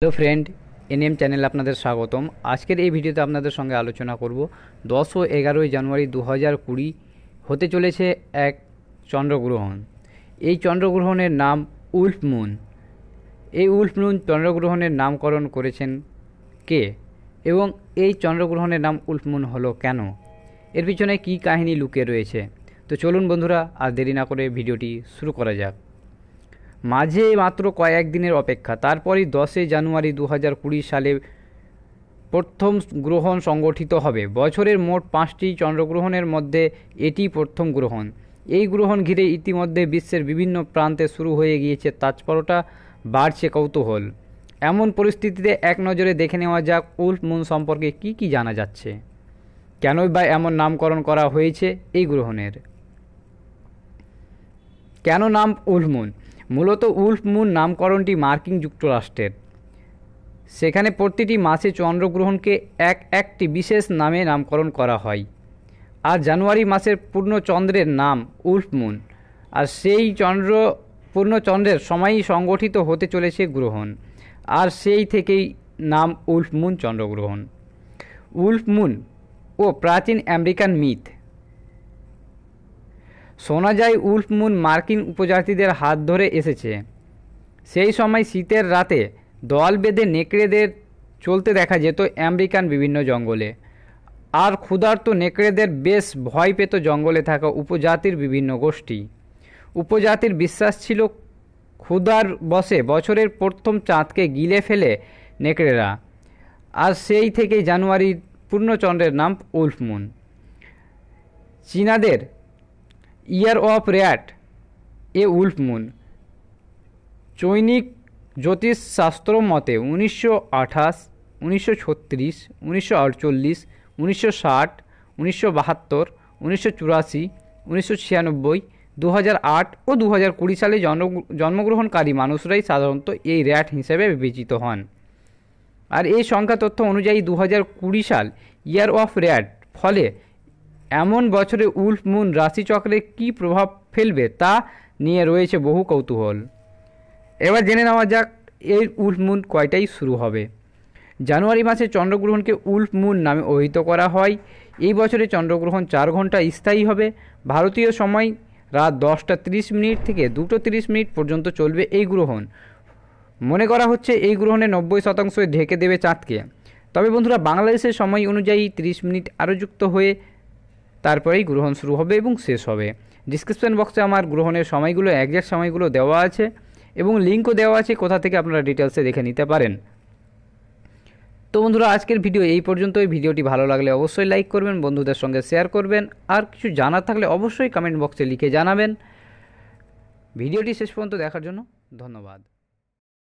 hello friend NM channel আপনাদের স্বাগতম আজকের এই ভিডিওতে আপনাদের সঙ্গে আলোচনা করব দশ ও এগারোই জানুয়ারি দু হাজার কুড়ি হতে চলেছে এক চন্দ্রগ্রহণ এই চন্দ্রগ্রহণের নাম উল্ফ মুন এই উল্ফ মুন চন্দ্রগ্রহণের নামকরণ করেছেন কে এবং এই চন্দ্রগ্রহণের নাম উল্ফ মুন হলো কেন এর পিছনে কী কাহিনী লুকিয়ে রয়েছে তো চলুন বন্ধুরা আর দেরি না করে ভিডিওটি শুরু করা যাক মাঝে মাত্র কয়েকদিনের অপেক্ষা তারপরই দশই জানুয়ারি দু হাজার কুড়ি সালে প্রথম গ্রহণ সংগঠিত হবে বছরের মোট পাঁচটি চন্দ্রগ্রহণের মধ্যে এটি প্রথম গ্রহণ এই গ্রহণ ঘিরে ইতিমধ্যে বিশ্বের বিভিন্ন প্রান্তে শুরু হয়ে গিয়েছে তাৎপরটা বাড়ছে কৌতূহল এমন পরিস্থিতিতে এক নজরে দেখে নেওয়া যাক উল্ফ মুন সম্পর্কে কি কি জানা যাচ্ছে কেনই বা এমন নামকরণ করা হয়েছে এই গ্রহণের কেন নাম উলমুন মূলত উল্ফ মুন নামকরণটি মার্কিন যুক্তরাষ্ট্রের সেখানে প্রতিটি মাসে চন্দ্রগ্রহণকে এক একটি বিশেষ নামে নামকরণ করা হয় আর জানুয়ারি মাসের পূর্ণচন্দ্রের নাম উল্ফ মুন আর সেই চন্দ্র পূর্ণচন্দ্রের সময়ই সংগঠিত হতে চলেছে গ্রহণ আর সেই থেকেই নাম উল্ফ মুন চন্দ্রগ্রহণ উল্ফ মুন ও প্রাচীন আমেরিকান মিথ শোনা যায় উল্ফমুন মার্কিন উপজাতিদের হাত ধরে এসেছে সেই সময় শীতের রাতে দল বেঁধে নেকড়েদের চলতে দেখা যেত আমেরিকান বিভিন্ন জঙ্গলে আর ক্ষুধার্ত নেকড়েদের বেশ ভয় পেত জঙ্গলে থাকা উপজাতির বিভিন্ন গোষ্ঠী উপজাতির বিশ্বাস ছিল ক্ষুধার বসে বছরের প্রথম চাঁদকে গিলে ফেলে নেকড়েরা আর সেই থেকেই জানুয়ারির পূর্ণচন্দ্রের নাম উল্ফমুন চীনাদের ইয়ার অফ র্যাট এ উল্ফ মুন চৈনিক জ্যোতিষ শাস্ত্র মতে উনিশশো আঠাশ উনিশশো ছত্রিশ উনিশশো আটচল্লিশ উনিশশো ষাট উনিশশো বাহাত্তর উনিশশো চুরাশি উনিশশো ছিয়ানব্বই দু আট ও দু কুড়ি সালে জন্মগ্রহণকারী মানুষরাই সাধারণত এই র্যাট হিসেবে বিবেচিত হন আর এই সংখ্যা তথ্য অনুযায়ী দু কুড়ি সাল ইয়ার অফ র্যাট ফলে এমন বছরে উল্ফ মুন রাশিচক্রে কী প্রভাব ফেলবে তা নিয়ে রয়েছে বহু কৌতূহল এবার জেনে নেওয়া যাক এই উল্ফ মুন কয়টাই শুরু হবে জানুয়ারি মাসে চন্দ্রগ্রহণকে উল্ফ মুন নামে অভিহিত করা হয় এই বছরে চন্দ্রগ্রহণ চার ঘন্টা স্থায়ী হবে ভারতীয় সময় রাত দশটা তিরিশ মিনিট থেকে দুটো তিরিশ মিনিট পর্যন্ত চলবে এই গ্রহণ মনে করা হচ্ছে এই গ্রহণে নব্বই শতাংশ ঢেকে দেবে চাঁদকে তবে বন্ধুরা বাংলাদেশের সময় অনুযায়ী তিরিশ মিনিট আরও যুক্ত হয়ে তারপরেই গ্রহণ শুরু হবে এবং শেষ হবে ডিসক্রিপশান বক্সে আমার গ্রহণের সময়গুলো একজ্যাক্ট সময়গুলো দেওয়া আছে এবং লিঙ্কও দেওয়া আছে কোথা থেকে আপনারা ডিটেলসে দেখে নিতে পারেন তো বন্ধুরা আজকের ভিডিও এই পর্যন্তই ভিডিওটি ভালো লাগলে অবশ্যই লাইক করবেন বন্ধুদের সঙ্গে শেয়ার করবেন আর কিছু জানার থাকলে অবশ্যই কমেন্ট বক্সে লিখে জানাবেন ভিডিওটি শেষ পর্যন্ত দেখার জন্য ধন্যবাদ